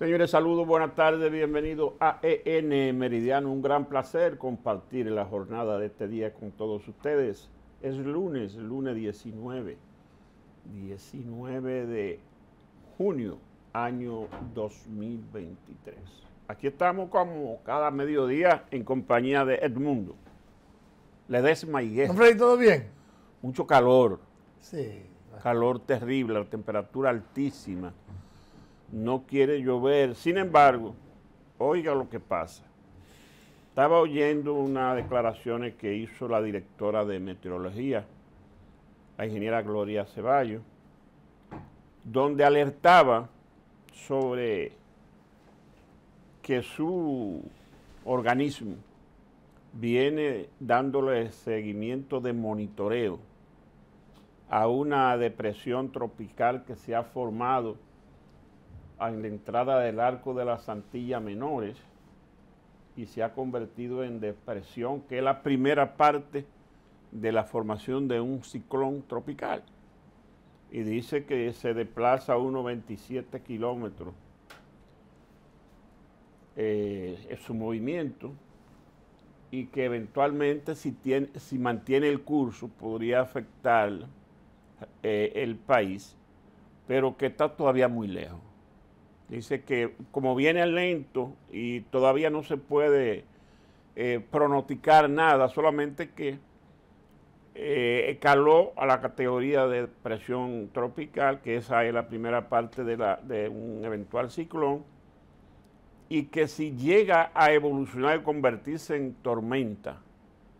Señores, saludos, buenas tardes, bienvenidos a EN Meridiano. Un gran placer compartir la jornada de este día con todos ustedes. Es lunes, lunes 19, 19 de junio, año 2023. Aquí estamos como cada mediodía en compañía de Edmundo. Le desma y Hombre, ¿todo bien? Mucho calor. Sí. Calor terrible, la temperatura altísima no quiere llover. Sin embargo, oiga lo que pasa. Estaba oyendo unas declaraciones que hizo la directora de meteorología, la ingeniera Gloria Ceballos, donde alertaba sobre que su organismo viene dándole seguimiento de monitoreo a una depresión tropical que se ha formado en la entrada del arco de las Antillas Menores y se ha convertido en depresión, que es la primera parte de la formación de un ciclón tropical. Y dice que se desplaza a unos 27 kilómetros es eh, su movimiento y que eventualmente si, tiene, si mantiene el curso podría afectar eh, el país, pero que está todavía muy lejos. Dice que como viene lento y todavía no se puede eh, pronosticar nada, solamente que eh, escaló caló a la categoría de presión tropical, que esa es la primera parte de, un eventual ciclón, y que si llega a evolucionar y convertirse en tormenta,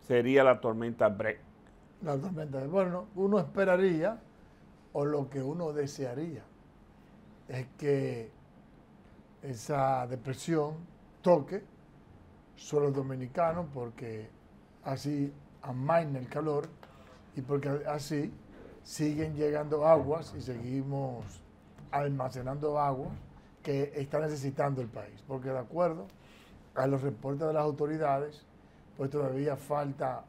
sería la tormenta Breck. La tormenta, bueno, uno esperaría, o lo que uno desearía, es que esa depresión toque solo dominicano porque así amaina el calor y porque así siguen llegando aguas y seguimos almacenando aguas que está necesitando el país. Porque de acuerdo a los reportes de las autoridades, pues todavía falta,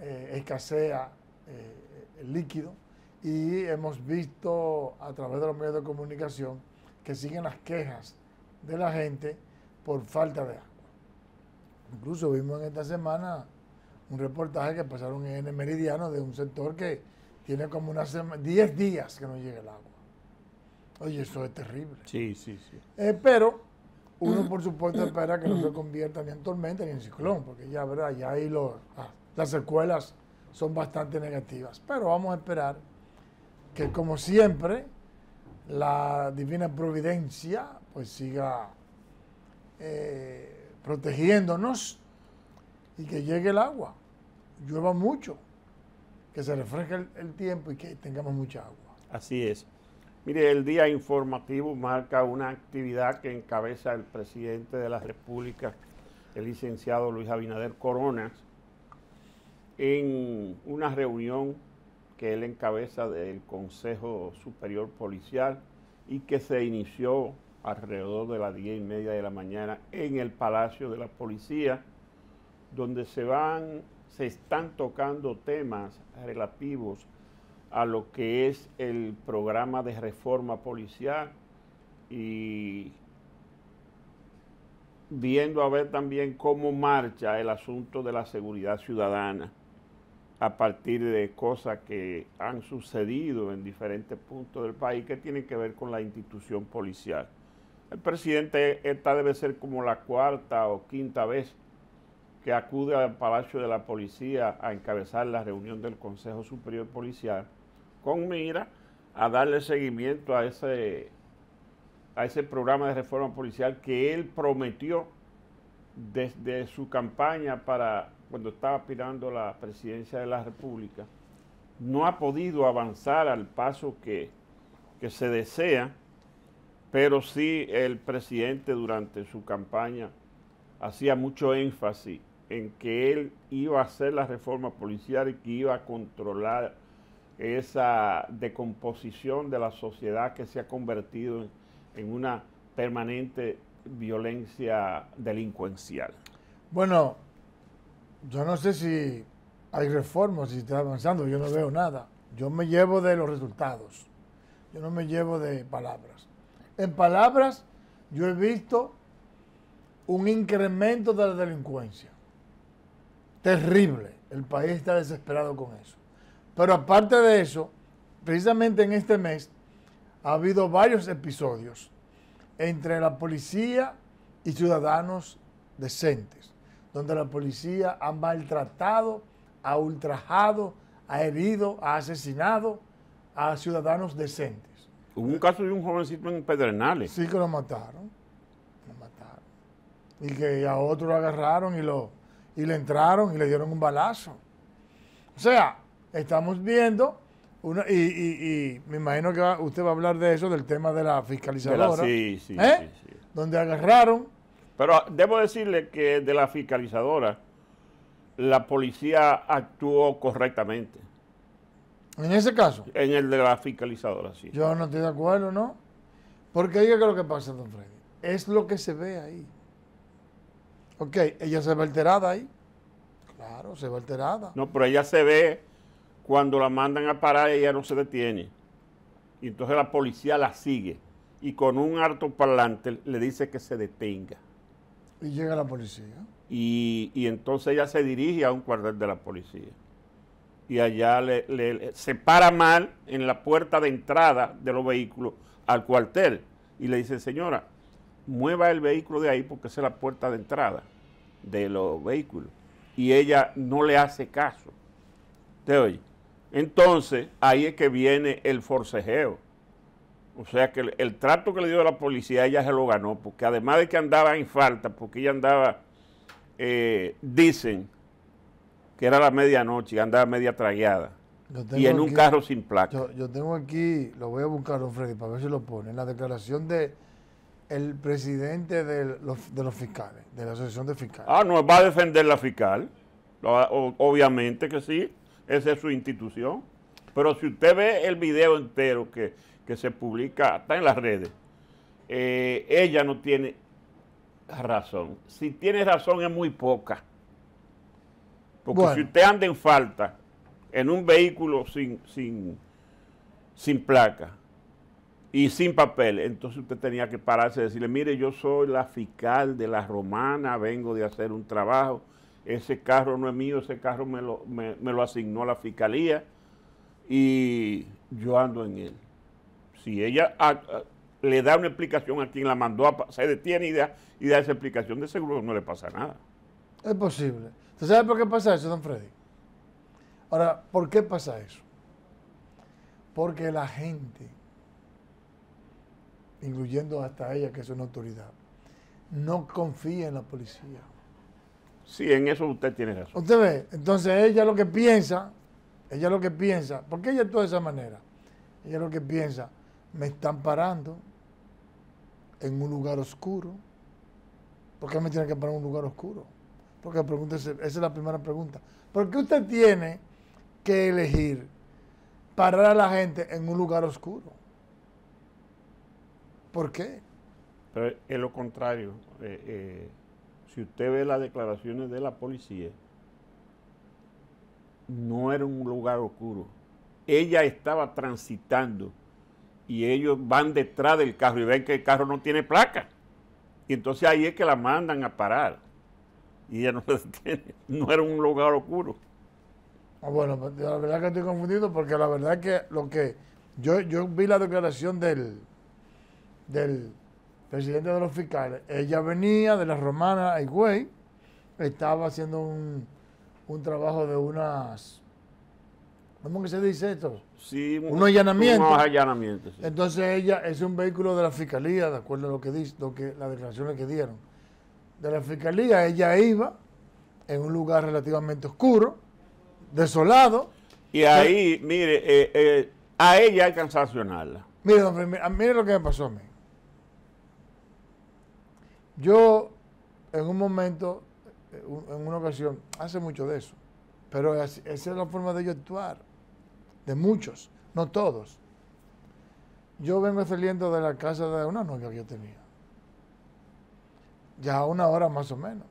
eh, escasea eh, el líquido y hemos visto a través de los medios de comunicación que siguen las quejas de la gente por falta de agua. Incluso vimos en esta semana un reportaje que pasaron en el meridiano de un sector que tiene como unas 10 días que no llega el agua. Oye, eso es terrible. Sí, sí, sí. Eh, pero uno, por supuesto, espera que no se convierta ni en tormenta ni en ciclón, porque ya, ¿verdad? Ya ahí ah, las secuelas son bastante negativas. Pero vamos a esperar que, como siempre, la divina providencia pues siga eh, protegiéndonos y que llegue el agua, llueva mucho, que se refresque el, el tiempo y que tengamos mucha agua. Así es. Mire, el día informativo marca una actividad que encabeza el presidente de la República, el licenciado Luis Abinader Coronas, en una reunión que él encabeza del Consejo Superior Policial y que se inició alrededor de las diez y media de la mañana en el Palacio de la Policía, donde se van, se están tocando temas relativos a lo que es el programa de reforma policial y viendo a ver también cómo marcha el asunto de la seguridad ciudadana a partir de cosas que han sucedido en diferentes puntos del país que tienen que ver con la institución policial. El presidente, esta debe ser como la cuarta o quinta vez que acude al Palacio de la Policía a encabezar la reunión del Consejo Superior Policial con mira a darle seguimiento a ese, a ese programa de reforma policial que él prometió desde su campaña para cuando estaba aspirando a la presidencia de la República, no ha podido avanzar al paso que, que se desea pero sí el presidente durante su campaña hacía mucho énfasis en que él iba a hacer la reforma policial y que iba a controlar esa decomposición de la sociedad que se ha convertido en, una permanente violencia delincuencial. Bueno, yo no sé si hay reformas, si está avanzando, yo no veo nada. Yo me llevo de los resultados, yo no me llevo de palabras. En palabras, yo he visto un incremento de la delincuencia. Terrible. El país está desesperado con eso. Pero aparte de eso, precisamente en este mes ha habido varios episodios entre la policía y ciudadanos decentes, donde la policía ha maltratado, ha ultrajado, ha herido, ha asesinado a ciudadanos decentes. Hubo un caso de un jovencito en Pedernales. Sí, que lo mataron. Lo mataron. Y que a otro lo agarraron y, lo, y le entraron y le dieron un balazo. O sea, estamos viendo y, me imagino que usted va a hablar de eso, del tema de la fiscalizadora. sí, ¿eh? sí, sí, Donde agarraron. Pero debo decirle que de la fiscalizadora, la policía actuó correctamente. ¿En ese caso? En el de la fiscalizadora, sí. Yo no estoy de acuerdo, ¿no? Porque ahí es lo que pasa, don Freddy. Es lo que se ve ahí. Ok, ella se ve alterada ahí. Claro, se ve alterada. No, pero ella se ve cuando la mandan a parar, ella no se detiene. Y entonces la policía la sigue y con un harto parlante le dice que se detenga. Y llega la policía. Y, y entonces ella se dirige a un cuartel de la policía y allá le, se para mal en la puerta de entrada de los vehículos al cuartel y le dice, señora, mueva el vehículo de ahí porque es la puerta de entrada de los vehículos. Y ella no le hace caso. ¿Te Entonces, ahí es que viene el forcejeo. O sea que el, trato que le dio la policía, ella se lo ganó, porque además de que andaba en falta, porque ella andaba, eh, dicen, que era la medianoche y andaba media tragueada. Y en un carro sin placa. Yo, tengo aquí, lo voy a buscar, don Freddy, para ver si lo pone, la declaración de el presidente de los, fiscales, de la asociación de fiscales. Ah, no, va a defender la fiscal. obviamente que sí, esa es su institución. Pero si usted ve el video entero que, se publica, está en las redes, eh, ella no tiene razón. Si tiene razón es muy poca. Porque si usted anda en falta en un vehículo sin, sin, sin placa y sin papel, entonces usted tenía que pararse y decirle, mire, yo soy la fiscal de la romana, vengo de hacer un trabajo, ese carro no es mío, ese carro me lo, me, lo asignó la fiscalía y yo ando en él. Si ella ah, ah, le da una explicación a quien la mandó, a, se detiene y y da esa explicación, de seguro no le pasa nada. Es posible. ¿Usted sabe por qué pasa eso, don Freddy? Ahora, ¿por qué pasa eso? Porque la gente, incluyendo hasta ella, que es una autoridad, no confía en la policía. Sí, en eso usted tiene razón. Usted ve, entonces ella lo que piensa, ella lo que piensa, ¿por qué ella actúa de esa manera? Ella lo que piensa, me están parando en un lugar oscuro. ¿Por qué me tienen que parar en un lugar oscuro? Porque esa es la primera pregunta. ¿Por qué usted tiene que elegir parar a la gente en un lugar oscuro? ¿Por qué? Pero es lo contrario. Eh, eh, si usted ve las declaraciones de la policía, no era un lugar oscuro. Ella estaba transitando y ellos van detrás del carro y ven que el carro no tiene placa. Y entonces ahí es que la mandan a parar y ya no No era un lugar oscuro. Ah, bueno, pues, la verdad que estoy confundido porque la verdad que lo que yo, yo vi la declaración del, del presidente de los fiscales. Ella venía de la romana a estaba haciendo un, un trabajo de unas ¿Cómo que se dice esto? un, allanamiento. Unos allanamientos. Entonces ella es un vehículo de la fiscalía, de acuerdo a lo que dice, lo que las declaraciones que dieron de la fiscalía, ella iba en un lugar relativamente oscuro, desolado. Y ahí, mire, eh, eh, a ella hay que sancionarla. Mire, mire lo que me pasó a mí. Yo, en un momento, eh, en una ocasión, hace mucho de eso, pero esa es la forma de yo actuar, de muchos, no todos. Yo vengo saliendo de la casa de una novia que yo tenía ya una hora más o menos.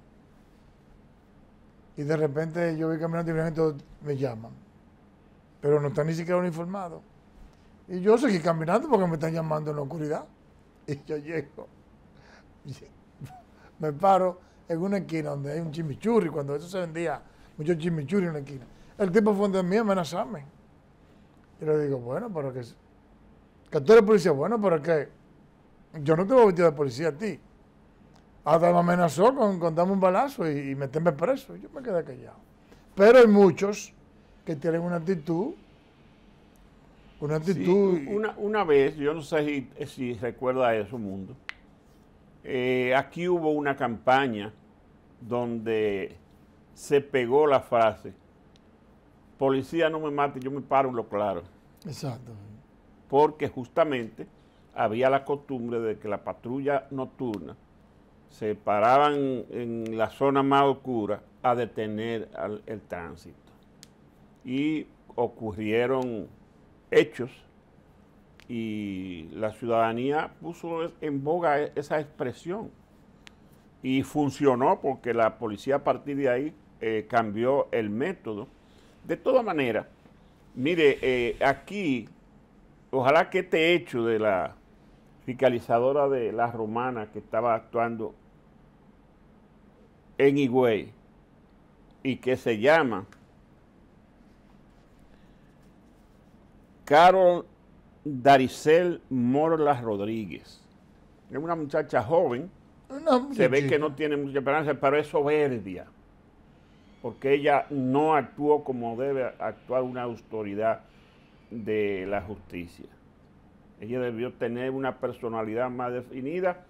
Y de repente yo voy caminando y me llaman. Pero no están ni siquiera uniformados. Y yo seguí caminando porque me están llamando en la oscuridad. Y yo llego. Me paro en una esquina donde hay un chimichurri. Cuando eso se vendía, muchos chimichurri en la esquina. El tipo fue donde mí a amenazarme. Y le digo, bueno, pero que... Que tú eres policía, bueno, pero que... Yo no te voy a vestir de policía a ti. Hasta me amenazó con, darme un balazo y, meterme preso. Yo me quedé callado. Pero hay muchos que tienen una actitud. Una actitud. una, vez, yo no sé si, eh, recuerda eso, mundo. Eh, aquí hubo una campaña donde se pegó la frase: Policía no me mate, yo me paro en lo claro. Exacto. Porque justamente había la costumbre de que la patrulla nocturna se paraban en la zona más oscura a detener el tránsito. Y ocurrieron hechos y la ciudadanía puso en boga e, esa expresión. Y funcionó porque la policía a partir de ahí eh, cambió el método. De todas maneras, mire, eh, aquí, ojalá que este hecho de la fiscalizadora de las romana que estaba actuando en Higüey y que se llama Carol Daricel Morlas Rodríguez. Es una muchacha joven, se ve que no tiene mucha esperanza, pero es soberbia, porque ella no actuó como debe actuar una autoridad de la justicia. Ella debió tener una personalidad más definida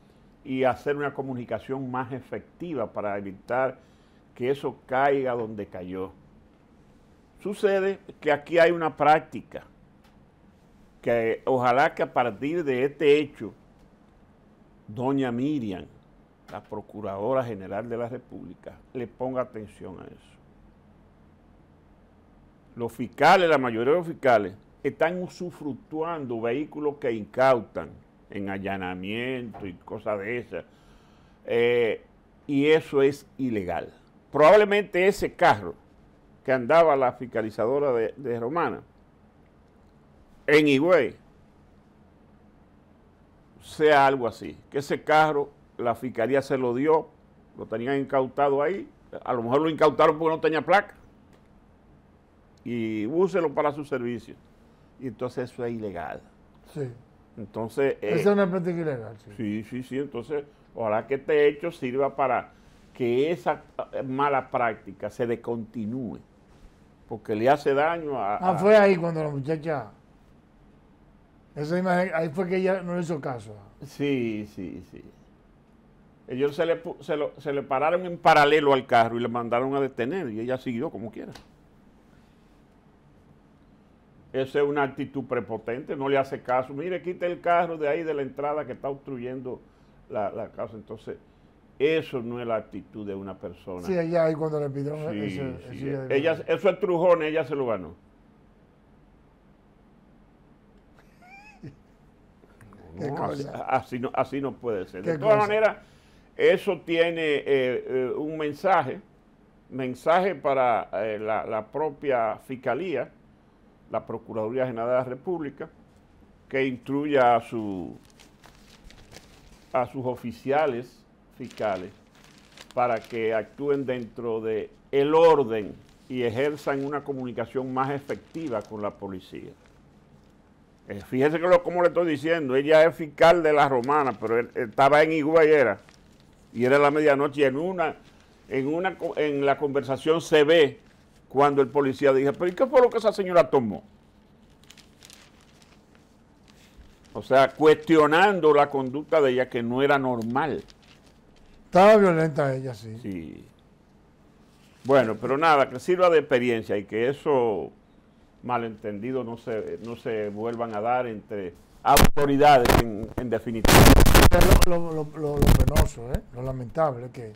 y hacer una comunicación más efectiva para evitar que eso caiga donde cayó. Sucede que aquí hay una práctica que ojalá que a partir de este hecho, doña Miriam, la Procuradora General de la República, le ponga atención a eso. Los fiscales, la mayoría de los fiscales, están usufructuando vehículos que incautan en allanamiento y cosas de esas. Eh, y eso es ilegal. Probablemente ese carro que andaba la fiscalizadora de, Romana en Higüey sea algo así, que ese carro la fiscalía se lo dio, lo tenían incautado ahí, a lo mejor lo incautaron porque no tenía placa, y úselo para su servicio y entonces eso es ilegal. Sí. Entonces... Esa eh, es una práctica ilegal, sí. Sí, sí, sí. Entonces, ojalá que este hecho sirva para que esa eh, mala práctica se descontinúe, porque le hace daño a... Ah, fue ahí cuando la muchacha... Esa ahí fue que ella no le hizo caso. Sí, sí, sí. Ellos se le, se, lo, se le pararon en paralelo al carro y le mandaron a detener y ella siguió como quiera. Esa es una actitud prepotente, no le hace caso. Mire, quite el carro de ahí de la entrada que está obstruyendo la, casa. Entonces, eso no es la actitud de una persona. Sí, ella ahí cuando le pidieron Eso es trujón, ella se lo ganó. No, así, así, no, así no puede ser. De todas maneras, eso tiene eh, eh, un mensaje, mensaje para eh, la propia fiscalía, la Procuraduría General de la República, que instruya a, su, a sus oficiales fiscales para que actúen dentro del el orden y ejerzan una comunicación más efectiva con la policía. Fíjense eh, fíjese que lo, como le estoy diciendo, ella es fiscal de la Romana, pero estaba en Iguayera y era la medianoche, y en una, en una en la conversación se ve cuando el policía dije, pero qué fue lo que esa señora tomó? O sea, cuestionando la conducta de ella que no era normal. Estaba violenta ella, sí. Sí. Bueno, pero nada, que sirva de experiencia y que eso malentendido no se, no se vuelvan a dar entre autoridades en, definitiva. Lo, lo, lo, penoso, ¿eh? lo lamentable, que,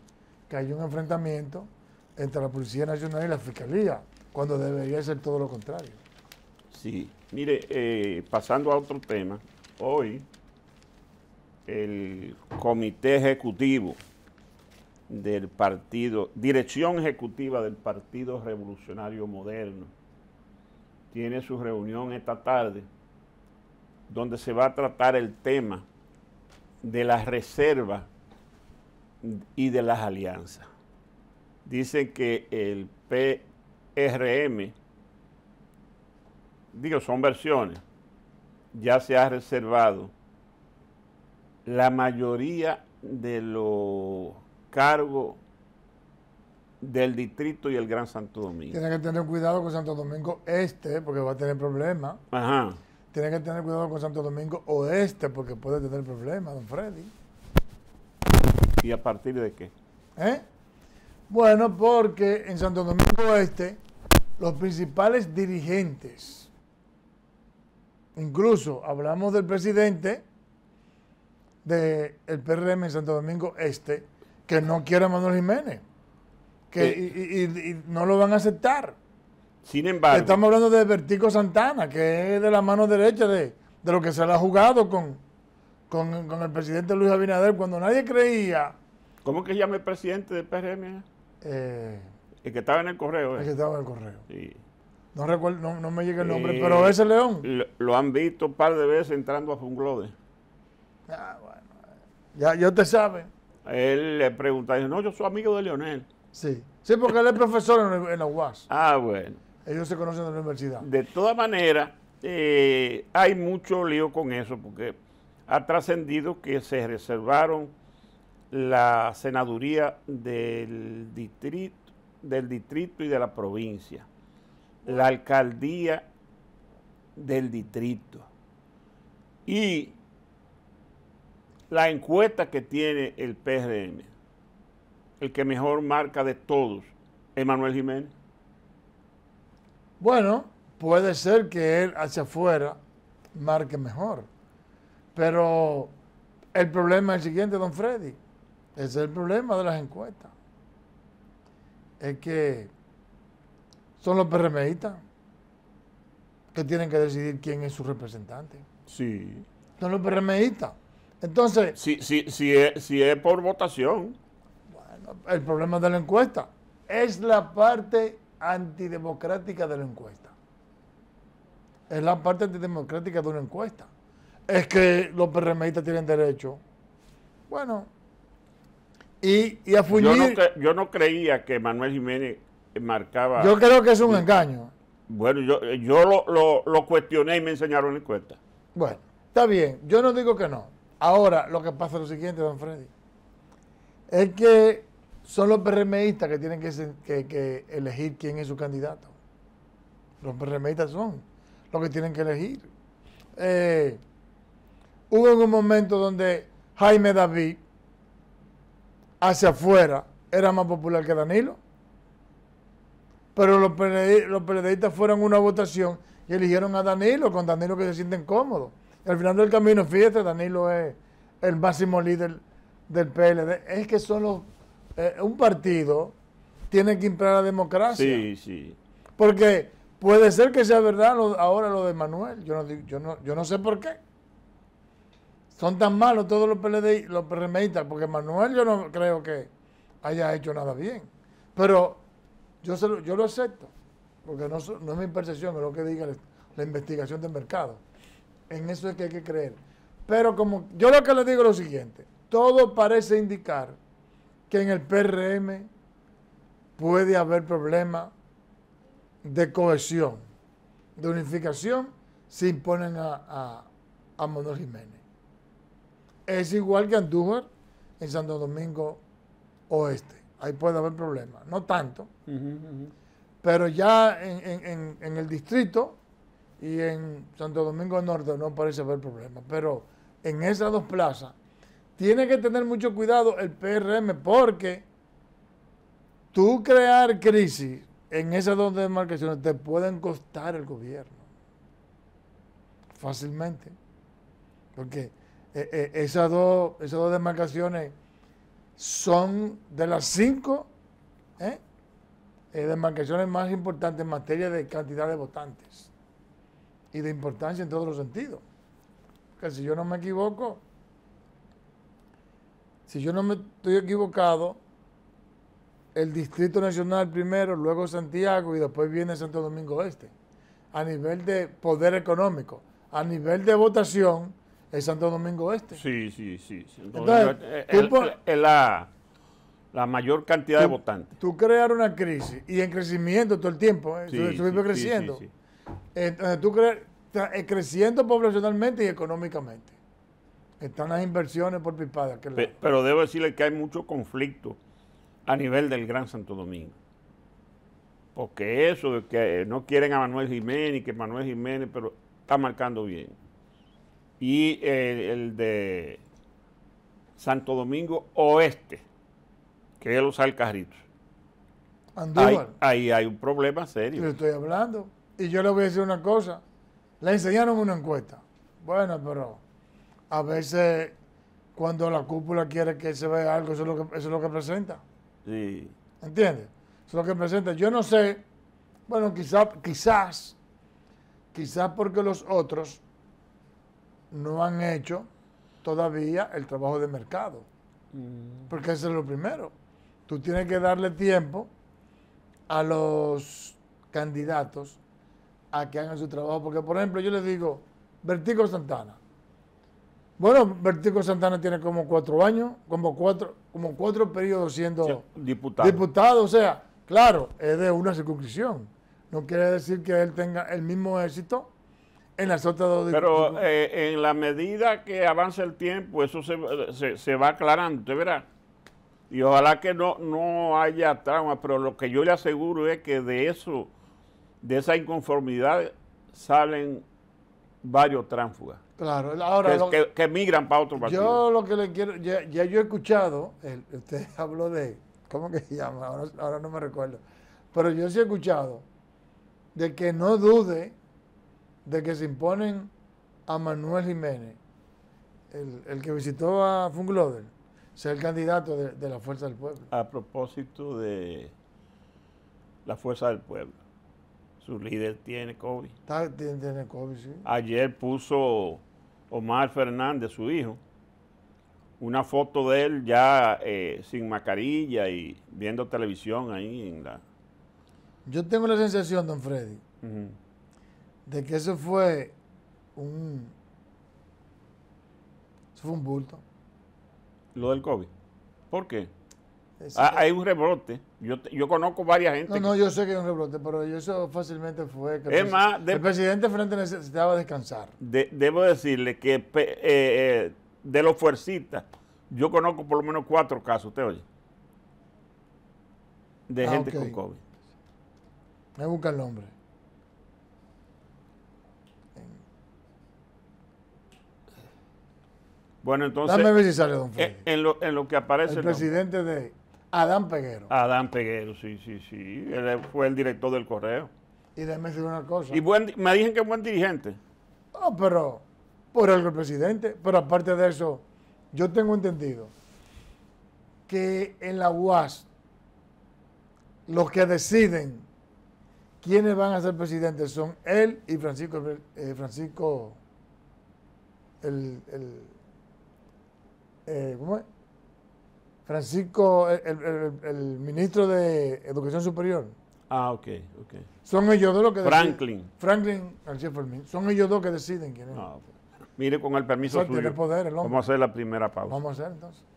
que hay un enfrentamiento entre la Policía Nacional y la Fiscalía, cuando debería ser todo lo contrario. Sí, mire, eh, pasando a otro tema, hoy el Comité Ejecutivo del Partido, Dirección Ejecutiva del Partido Revolucionario Moderno, tiene su reunión esta tarde, donde se va a tratar el tema de las reservas y de las alianzas dicen que el PRM, digo, son versiones, ya se ha reservado la mayoría de los cargos del distrito y el Gran Santo Domingo. Tiene que tener cuidado con Santo Domingo Este, porque va a tener problemas. Ajá. Tiene que tener cuidado con Santo Domingo Oeste, porque puede tener problemas, don Freddy. ¿Y a partir de qué? ¿Eh? Bueno, porque en Santo Domingo Este, los principales dirigentes, incluso hablamos del presidente del PRM en Santo Domingo Este, que no quiere Manuel Jiménez, que eh. y, no lo van a aceptar. Sin embargo. Estamos hablando de Bertico Santana, que es de la mano derecha de, de lo que se le ha jugado con, el presidente Luis Abinader, cuando nadie creía. ¿Cómo que llame presidente del PRM? Eh, el que estaba en el correo. El eh. que estaba en el correo. No, recuerdo, no, me llega el nombre, pero ese león. Lo, han visto un par de veces entrando a Funglode. Ah, eh. Ya, yo usted sabe. Él le pregunta, no, yo soy amigo de Leonel. Sí, sí, porque él es profesor en, en, la UAS. Ah, bueno. Ellos se conocen de la universidad. De todas maneras, eh, hay mucho lío con eso, porque ha trascendido que se reservaron la senaduría del distrito, del distrito y de la provincia, la alcaldía del distrito y la encuesta que tiene el PRM, el que mejor marca de todos, Emanuel Jiménez. Bueno, puede ser que él hacia afuera marque mejor, pero el problema es el siguiente, don Freddy ese es el problema de las encuestas. Es que son los PRMistas que tienen que decidir quién es su representante. Sí. Son los PRMistas. Entonces. Si, es, si es por votación. Bueno, el problema de la encuesta es la parte antidemocrática de la encuesta. Es la parte antidemocrática de una encuesta. Es que los PRMistas tienen derecho. Bueno, y, a Yo no, creía que Manuel Jiménez marcaba. Yo creo que es un engaño. Bueno, yo, eh, yo lo, cuestioné y me enseñaron la encuesta. Bueno, está bien, yo no digo que no. Ahora, lo que pasa es lo siguiente, don Freddy, es que son los PRMistas que tienen que, elegir quién es su candidato. Los PRMistas son los que tienen que elegir. Eh, hubo en un momento donde Jaime David hacia afuera era más popular que Danilo. Pero los, los PLDistas fueron una votación y eligieron a Danilo, con Danilo que se sienten cómodos. al final del camino, fíjate, Danilo es el máximo líder del PLD. Es que solo eh, un partido tiene que imprar la democracia. Sí, sí. Porque puede ser que sea verdad ahora lo de Manuel. Yo no, yo no, yo no sé por qué son tan malos todos los PLD, los PRMistas, porque Manuel yo no creo que haya hecho nada bien. Pero yo, lo, yo lo acepto, porque no, es mi percepción, es lo que diga la, investigación del mercado. En eso es que hay que creer. Pero como yo lo que le digo es lo siguiente, todo parece indicar que en el PRM puede haber problemas de cohesión, de unificación, si imponen a, a, a Manuel Jiménez es igual que Andújar en Santo Domingo Oeste. Ahí puede haber problemas, no tanto. Pero ya en, el distrito y en Santo Domingo Norte no parece haber problemas. Pero en esas dos plazas tiene que tener mucho cuidado el PRM porque tú crear crisis en esas dos demarcaciones te pueden costar el gobierno. Fácilmente. Porque eh, eh, esas, dos, esas demarcaciones son de las cinco ¿eh? demarcaciones más importantes en materia de cantidad de votantes y de importancia en todos los sentidos. Porque si yo no me equivoco, si yo no me estoy equivocado, el Distrito Nacional primero, luego Santiago y después viene Santo Domingo Este. A nivel de poder económico, a nivel de votación, es Santo Domingo Este. Sí, sí, sí. Entonces, es eh, eh, la, la, mayor cantidad de votantes. Tú creas una crisis y en crecimiento todo el tiempo, tú, eh, creciendo. tú creas, creciendo poblacionalmente y económicamente. Están las inversiones por pipada. pero, pero debo decirle que hay mucho conflicto a nivel del Gran Santo Domingo. Porque eso de que no quieren a Manuel Jiménez, que Manuel Jiménez, pero está marcando bien y el de Santo Domingo Oeste, que es los el carrito. Ahí, ahí, hay un problema serio. Le estoy hablando. Y yo le voy a decir una cosa. Le enseñaron una encuesta. Bueno, pero a veces cuando la cúpula quiere que se vea algo, eso es lo que, es lo que presenta. Sí. ¿Entiendes? Eso es lo que presenta. Yo no sé, bueno, quizás, quizás, quizás porque los otros no han hecho todavía el trabajo de mercado. Mm. Porque eso es lo primero. Tú tienes que darle tiempo a los candidatos a que hagan su trabajo. Porque, por ejemplo, yo les digo, Vertigo Santana. Bueno, Vertigo Santana tiene como cuatro años, como cuatro, como cuatro periodos siendo diputado. diputado. O sea, claro, es de una circunscripción. No quiere decir que él tenga el mismo éxito en las otras Pero eh, en la medida que avanza el tiempo, eso se, va aclarando, usted verá. Y ojalá que no, no haya trauma, pero lo que yo le aseguro es que de eso, de esa inconformidad, salen varios tránsfugas. Claro, ahora. Que, emigran para otro partido. Yo lo que le quiero. Ya, yo he escuchado, usted habló de. ¿Cómo que se llama? Ahora, ahora no me recuerdo. Pero yo sí he escuchado de que no dude de que se imponen a Manuel Jiménez, el, que visitó a Funglover, ser candidato de, la Fuerza del Pueblo. A propósito de la Fuerza del Pueblo, su líder tiene COVID. tiene, COVID, sí. Ayer puso Omar Fernández, su hijo, una foto de él ya eh, sin mascarilla y viendo televisión ahí en la... Yo tengo la sensación, don Freddy, de que eso fue un. fue un bulto. Lo del COVID. ¿Por qué? Ah, hay un rebrote. Yo, yo conozco varias gente. No, no, yo sé que hay un rebrote, pero eso fácilmente fue. el, presidente frente necesitaba descansar. debo decirle que eh, eh, de los fuercitas, yo conozco por lo menos cuatro casos, ¿usted oye? De ah, gente con COVID. Me busca el nombre. Bueno, entonces. Dame ver si sale Don eh, Freddy. En lo, que aparece. El, presidente de Adán Peguero. Adán Peguero, sí, sí, sí. Él fue el director del correo. Y déjeme decir una cosa. Y buen, me dicen que es buen dirigente. No, pero por el presidente. Pero aparte de eso, yo tengo entendido que en la UAS los que deciden quiénes van a ser presidentes son él y Francisco, eh, Francisco el eh, ¿cómo es? Francisco, el, ministro de Educación Superior. Ah, ok, ok. Son ellos dos los que Franklin. Deciden, Franklin, García Fermín. Son ellos dos que deciden quién es. No, ah, mire, con el permiso suyo. Poder, vamos a hacer la primera pausa. Vamos a hacer entonces.